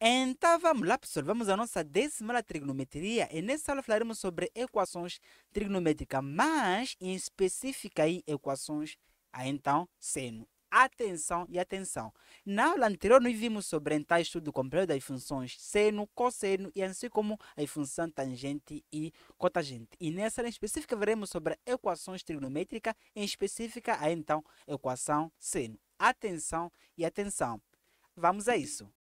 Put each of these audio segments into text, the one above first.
Então vamos lá pessoal, vamos à nossa décima trigonometria e nessa aula falaremos sobre equações trigonométricas, mas em específica aí equações a ah, então seno. Atenção e atenção. Na aula anterior nós vimos sobre o então, estudo completo das funções seno, cosseno e assim como a função tangente e cotangente. E nessa aula específica veremos sobre equações trigonométricas, em específica a ah, então equação seno. Atenção e atenção. Vamos a uhum. isso.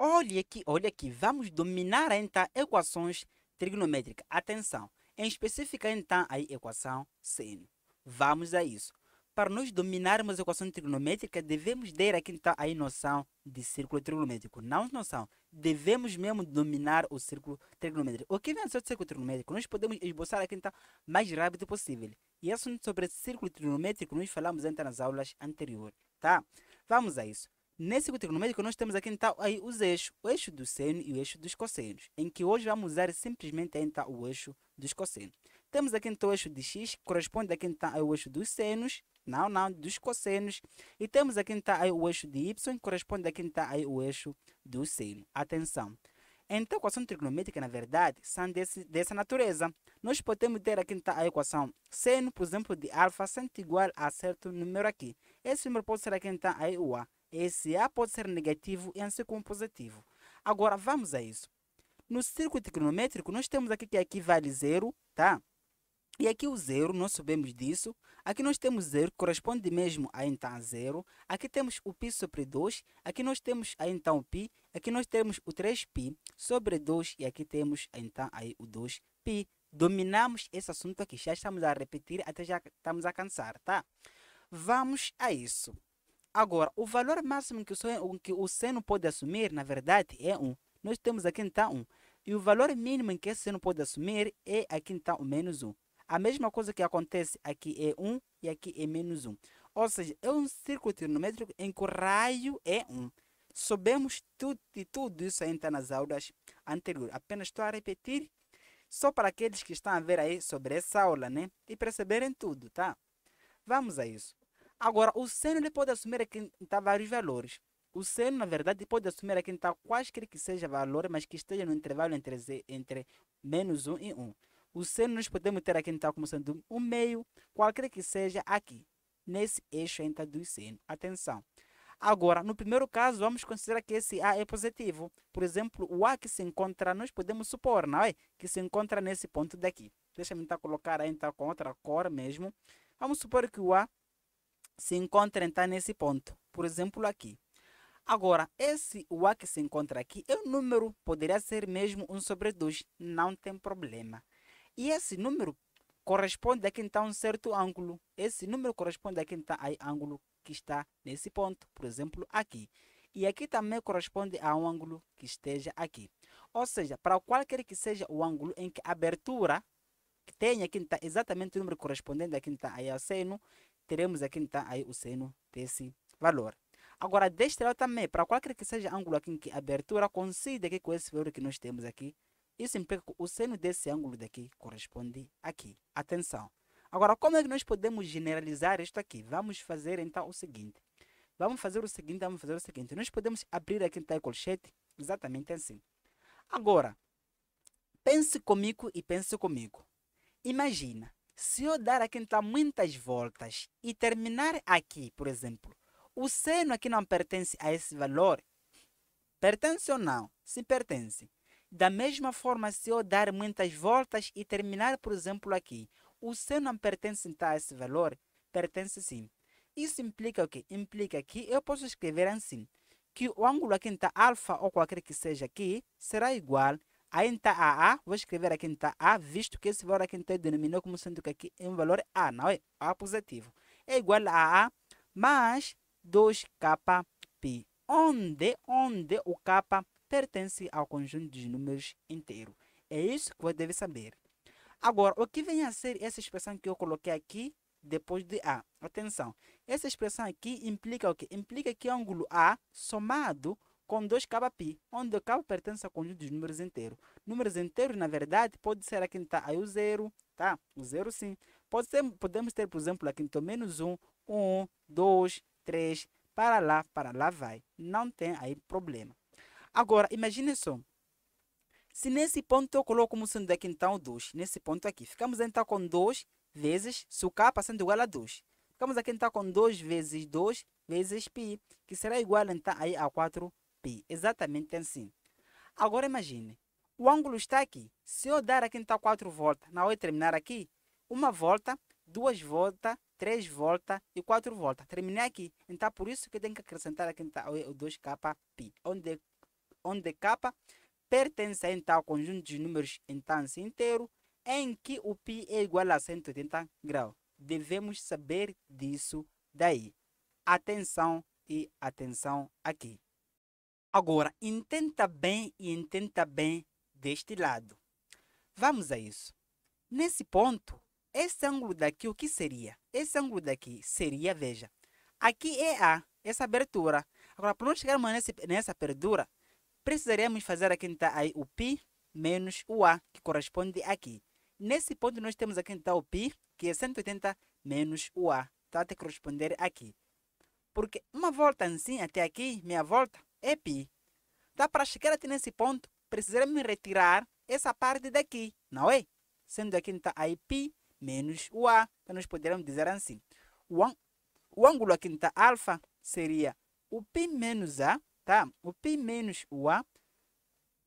Olha aqui, olha aqui, vamos dominar então equações trigonométricas. Atenção, em específico então a equação seno. Vamos a isso. Para nós dominarmos a equação trigonométrica, devemos ter aqui então a noção de círculo trigonométrico. Não noção, devemos mesmo dominar o círculo trigonométrico. O que vem ser o círculo trigonométrico? Nós podemos esboçar aqui então mais rápido possível. E é assunto sobre círculo trigonométrico nós falamos então nas aulas anteriores, tá? Vamos a isso. Nesse cutículo médico, nós temos aqui então aí os eixos, o eixo do seno e o eixo dos cossenos, em que hoje vamos usar simplesmente então o eixo dos cossenos. Temos aqui então o eixo de x, que corresponde aqui então ao eixo dos senos, não, não, dos cossenos, e temos aqui então aí o eixo de y, que corresponde aqui então aí o eixo do seno. Atenção! Então, a equação trigonométrica, na verdade, são desse, dessa natureza. Nós podemos ter aqui então, a equação seno, por exemplo, de alfa, sendo igual a certo número aqui. Esse número pode ser aqui então, aí o a. Esse A pode ser negativo e assim como positivo. Agora, vamos a isso. No circuito trigonométrico, nós temos aqui que aqui é vale zero, tá? E aqui o zero, nós sabemos disso. Aqui nós temos zero, que corresponde mesmo a então zero. Aqui temos o π sobre 2. Aqui nós temos a então π. Aqui nós temos o 3π sobre 2. E aqui temos então aí o 2π. Dominamos esse assunto aqui. Já estamos a repetir até já estamos a cansar, tá? Vamos a isso. Agora, o valor máximo que o, seno, que o seno pode assumir, na verdade, é 1. Um. Nós temos aqui então 1. Um. E o valor mínimo que esse seno pode assumir é aqui então menos 1. Um. A mesma coisa que acontece aqui é 1 e aqui é menos 1. Ou seja, é um círculo trigonométrico em que o raio é 1. Soubemos tudo, de tudo isso ainda nas aulas anteriores. Apenas estou a repetir só para aqueles que estão a ver aí sobre essa aula, né? E perceberem tudo, tá? Vamos a isso. Agora, o seno ele pode assumir aqui é tá, vários valores. O seno na verdade, pode assumir aqui é tá, quaisquer que seja valor, mas que esteja no intervalo entre, z, entre menos 1 um e 1. Um. O seno nós podemos ter aqui então, como sendo um meio, qualquer que seja aqui, nesse eixo então, do seno. Atenção! Agora, no primeiro caso, vamos considerar que esse A é positivo. Por exemplo, o A que se encontra, nós podemos supor, não é? Que se encontra nesse ponto daqui. Deixa-me tentar colocar aí então com outra cor mesmo. Vamos supor que o A se encontra então nesse ponto. Por exemplo, aqui. Agora, esse A que se encontra aqui é um número, poderia ser mesmo 1 sobre 2, não tem problema. E esse número corresponde aqui então a um certo ângulo. Esse número corresponde aqui então ao ângulo que está nesse ponto, por exemplo, aqui. E aqui também corresponde a um ângulo que esteja aqui. Ou seja, para qualquer que seja o ângulo em que a abertura tenha aqui então, exatamente o número correspondente aqui então, ao seno, teremos aqui então aí o seno desse valor. Agora, deste lado também, para qualquer que seja ângulo aqui em que abertura coincide que com esse valor que nós temos aqui, isso implica que o seno desse ângulo daqui corresponde aqui. Atenção! Agora, como é que nós podemos generalizar isto aqui? Vamos fazer então o seguinte. Vamos fazer o seguinte, vamos fazer o seguinte. Nós podemos abrir aqui então tá, a colchete exatamente assim. Agora, pense comigo e pense comigo. Imagina, se eu dar aqui então muitas voltas e terminar aqui, por exemplo, o seno aqui não pertence a esse valor? Pertence ou não? Se pertence. Da mesma forma, se eu dar muitas voltas e terminar, por exemplo, aqui, o seno não pertence então, a esse valor? Pertence sim. Isso implica o quê? Implica que eu posso escrever assim, que o ângulo aqui, então, alfa ou qualquer que seja aqui, será igual a a a vou escrever aqui inta tá, A, ah, visto que esse valor aqui então denominou como sendo que aqui é um valor A, não é? A positivo. É igual a A mais 2kπ, onde, onde o k pertence ao conjunto de números inteiro. É isso que você deve saber. Agora, o que vem a ser essa expressão que eu coloquei aqui depois de A? Atenção, essa expressão aqui implica o quê? Implica que ângulo A somado com 2kπ, onde o k pertence ao conjunto dos números inteiros. Números inteiros, na verdade, pode ser aqui, tá? Aí o zero, tá? O zero sim. Pode ser, podemos ter, por exemplo, aqui, então, menos 1, 1, 2, 3, para lá, para lá vai. Não tem aí problema. Agora, imagine só. Se nesse ponto eu coloco como sendo aqui, então, 2, nesse ponto aqui. Ficamos, então, com 2 vezes, se o k passando igual a 2. Ficamos aqui, então, com 2 vezes 2 vezes π, que será igual, então, aí a 4 exatamente é assim. Agora imagine, o ângulo está aqui. Se eu dar aqui então 4 voltas, na hora de terminar aqui, uma volta, duas voltas, três voltas e quatro voltas. Terminei aqui. Então, por isso que eu tenho que acrescentar aqui então, o 2K pi, onde, onde K pertence então, ao conjunto de números então assim, inteiro, em que o pi é igual a 180 graus. Devemos saber disso daí. Atenção e atenção aqui. Agora, entenda bem e entenda bem deste lado. Vamos a isso. Nesse ponto, esse ângulo daqui, o que seria? Esse ângulo daqui seria, veja, aqui é A, essa abertura. Agora, para nós chegarmos nesse, nessa abertura, precisaríamos fazer aqui então aí, o π menos o A, que corresponde aqui. Nesse ponto, nós temos aqui então o π, que é 180 menos o A, tá? Tem que corresponder aqui. Porque uma volta assim até aqui, meia volta, é pi. Dá para chegar até nesse ponto, precisaremos retirar essa parte daqui, não é? Sendo aqui então aí pi menos o a, então nós poderemos dizer assim. O, o ângulo aqui então alfa seria o pi menos a, tá? O pi menos o a,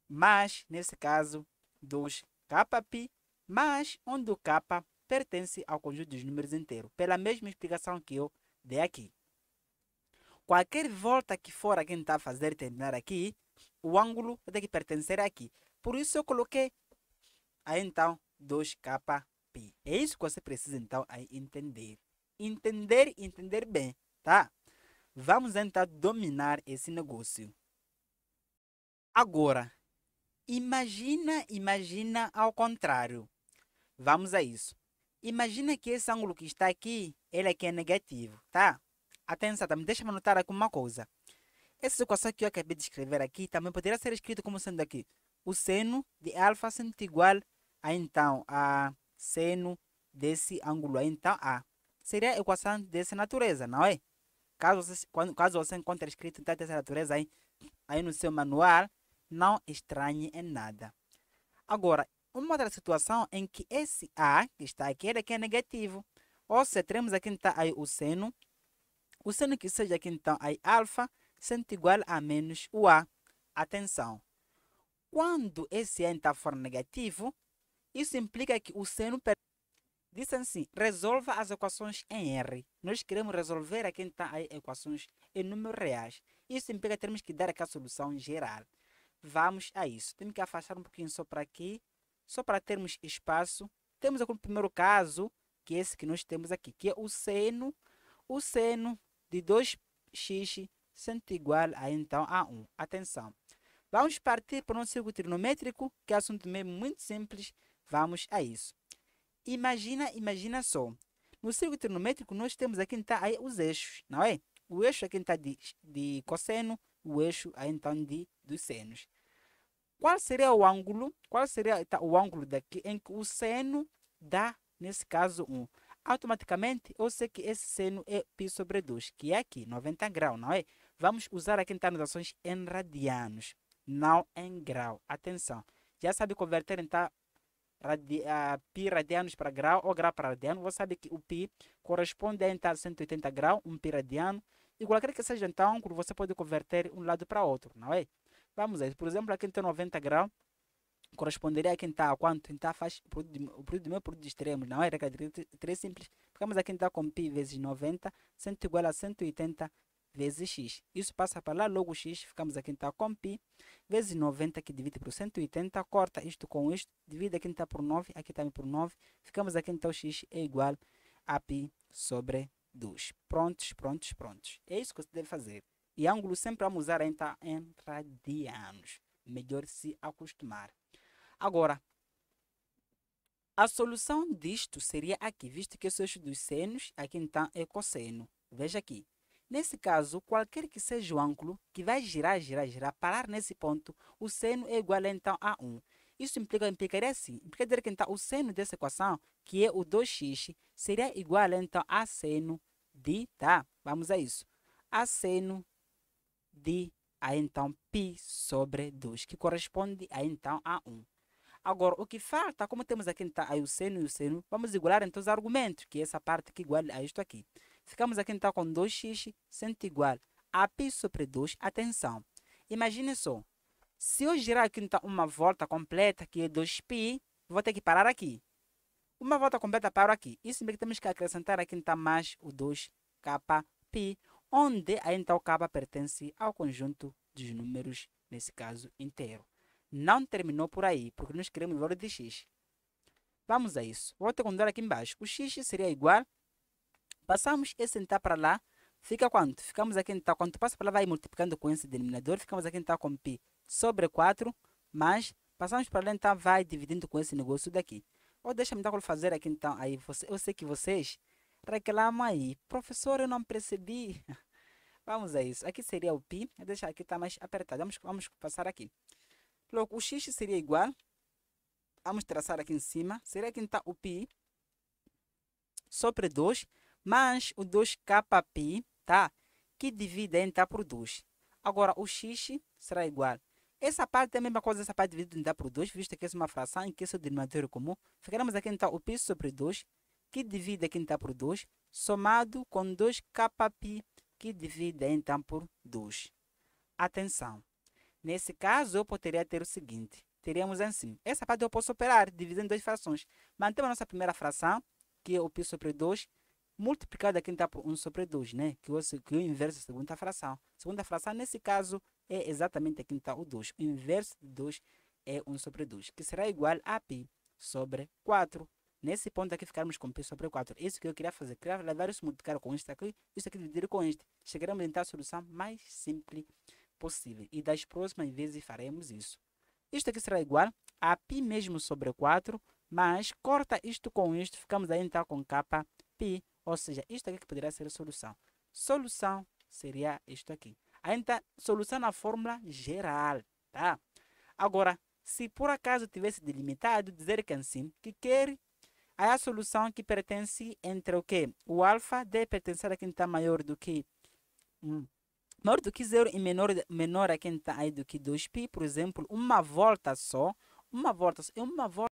mais, nesse caso, 2 kπ, mais onde o kπ pertence ao conjunto dos números inteiros pela mesma explicação que eu dei aqui. Qualquer volta que for alguém quem está a fazer terminar aqui, o ângulo tem que pertencer aqui. Por isso eu coloquei aí então 2kπ. É isso que você precisa então aí entender. Entender entender bem, tá? Vamos então dominar esse negócio. Agora, imagina, imagina ao contrário. Vamos a isso. Imagina que esse ângulo que está aqui, ele aqui é, é negativo, tá? Atenção, também deixa-me anotar aqui uma coisa. Essa equação que eu acabei de escrever aqui também poderia ser escrita como sendo aqui. O seno de alfa sendo igual a, então, a seno desse ângulo então, A. Seria a equação dessa natureza, não é? Caso você, quando, caso você encontre escrito então, dessa natureza aí, aí no seu manual, não estranhe em nada. Agora, uma outra situação em que esse A que está aqui, ele aqui é, é negativo. Ou seja, teremos aqui então, aí, o seno o seno que seja aqui então aí alfa sendo igual a menos o A. Atenção! Quando esse A então for negativo, isso implica que o seno... Per... Dizem assim, resolva as equações em R. Nós queremos resolver aqui então as equações em números reais. Isso implica termos que dar aqui a solução geral. Vamos a isso. Temos que afastar um pouquinho só para aqui, só para termos espaço. Temos aqui o primeiro caso, que é esse que nós temos aqui, que é o seno. O seno de 2x sendo igual a então a 1. Atenção. Vamos partir para um círculo trigonométrico, que é assunto mesmo muito simples. Vamos a isso. Imagina, imagina só. No círculo trigonométrico, nós temos aqui então aí os eixos, não é? O eixo aqui está então, de, de cosseno, o eixo aí então de dos senos. Qual seria o ângulo? Qual seria então, o ângulo daqui em que o seno dá, nesse caso, 1? Um? automaticamente eu sei que esse seno é π sobre 2, que é aqui, 90 graus, não é? Vamos usar aqui então ações em radianos, não em grau. Atenção, já sabe converter então radi uh, pi radianos para grau ou grau para radiano. Você sabe que o pi corresponde então, a 180 graus, um pi radiano. igual qualquer que seja então, você pode converter um lado para outro, não é? Vamos aí, por exemplo, aqui então 90 graus corresponderia a quem está, quanto quem está faz o produto, de, produto do meu produto de extremos, não é regra de três simples, ficamos aqui então com π vezes 90, sendo igual a 180 vezes x. Isso passa para lá, logo x, ficamos aqui então com π, vezes 90, que divide por 180, corta isto com isto, divide aqui então por 9, aqui também por 9, ficamos aqui então x é igual a π sobre 2. Prontos, prontos, prontos. É isso que você deve fazer. E ângulo sempre vamos usar então em radianos. Melhor se acostumar. Agora, a solução disto seria aqui, visto que o eixo dos senos aqui então é cosseno. Veja aqui. Nesse caso, qualquer que seja o ângulo que vai girar, girar, girar, parar nesse ponto, o seno é igual então a 1. Isso implica, implicaria assim, implica dizer que então o seno dessa equação, que é o 2x, seria igual então a seno de, tá? Vamos a isso. A seno de, a então, π sobre 2, que corresponde a então a 1. Agora, o que falta, como temos aqui então tá, a seno e o seno, vamos igualar então os argumentos, que é essa parte que igual a isto aqui. Ficamos aqui então com 2x sendo igual a π sobre 2, atenção. Imagine só, se eu girar aqui então uma volta completa, que é 2π, vou ter que parar aqui. Uma volta completa paro aqui. Isso mesmo que temos que acrescentar aqui então mais o 2kπ, onde aí então o k pertence ao conjunto dos números, nesse caso inteiro não terminou por aí, porque nós queremos o valor de x. Vamos a isso. Vou te contar aqui embaixo. O x seria igual. Passamos esse então para lá. Fica quanto? Ficamos aqui então. Quando passa para lá, vai multiplicando com esse denominador. Ficamos aqui então com π sobre 4. Mas passamos para lá então, vai dividindo com esse negócio daqui. Ou deixa-me para então fazer aqui então. Aí você, eu sei que vocês reclamam aí. Professor, eu não percebi. Vamos a isso. Aqui seria o π. Deixa aqui está mais apertado. Vamos, vamos passar aqui. Logo, o x seria igual. Vamos traçar aqui em cima. Será que está o π sobre 2 mais o 2kπ, tá? Que divide então por 2. Agora, o x será igual. Essa parte é a mesma coisa, essa parte dividida então tá por 2, visto que é uma fração em que é o denominador comum. Ficaremos aqui então o π sobre 2, que divide aqui então por 2, somado com 2kπ, que divide então por 2. Atenção! Nesse caso, eu poderia ter o seguinte. Teríamos assim. Essa parte eu posso operar, dividindo em duas frações. Mantemos a nossa primeira fração, que é o π sobre 2, multiplicado aqui está então, por 1 sobre 2, né? Que, eu, que é o inverso da é segunda fração. Segunda fração, nesse caso, é exatamente aqui está então, o 2. O inverso de 2 é 1 sobre 2, que será igual a π sobre 4. Nesse ponto aqui, ficarmos com π sobre 4. Isso que eu queria fazer. Queria levar isso multiplicar com isso aqui, isso aqui dividir com este. Chegaremos então à solução mais simples possível e das próximas vezes faremos isso. Isto aqui será igual a π mesmo sobre 4, mas corta isto com isto, ficamos aí então com capa π, ou seja, isto aqui que poderá ser a solução. Solução seria isto aqui. Ainda então, solução na fórmula geral, tá? Agora, se por acaso tivesse delimitado, dizer que assim, que quer aí a solução que pertence entre o que? O alfa deve pertencer a quem está maior do que 1. Maior do que zero e menor, menor a quem está aí do que 2π, por exemplo, uma volta só, uma volta só, é uma volta